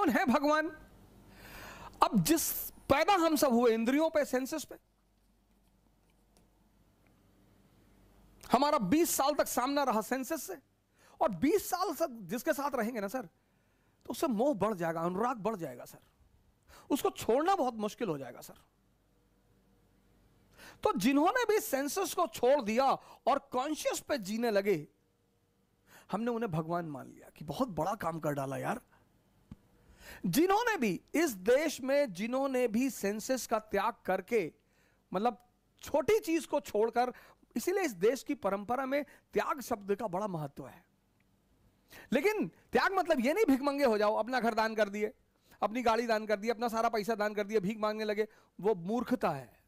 कौन है भगवान अब जिस पैदा हम सब हुए इंद्रियों पे सेंसेस पे हमारा 20 साल तक सामना रहा सेंसेस से और 20 साल तक जिसके साथ रहेंगे ना सर तो उससे मोह बढ़ जाएगा अनुराग बढ़ जाएगा सर उसको छोड़ना बहुत मुश्किल हो जाएगा सर तो जिन्होंने भी सेंसेस को छोड़ दिया और कॉन्शियस पे जीने लगे हमने उन्हें भगवान मान लिया कि बहुत बड़ा काम कर डाला यार जिन्होंने भी इस देश में जिन्होंने भी सेंसेस का त्याग करके मतलब छोटी चीज को छोड़कर इसीलिए इस देश की परंपरा में त्याग शब्द का बड़ा महत्व है लेकिन त्याग मतलब ये नहीं भीख मंगे हो जाओ अपना घर दान कर दिए अपनी गाड़ी दान कर दी अपना सारा पैसा दान कर दिया भीख मांगने लगे वो मूर्खता है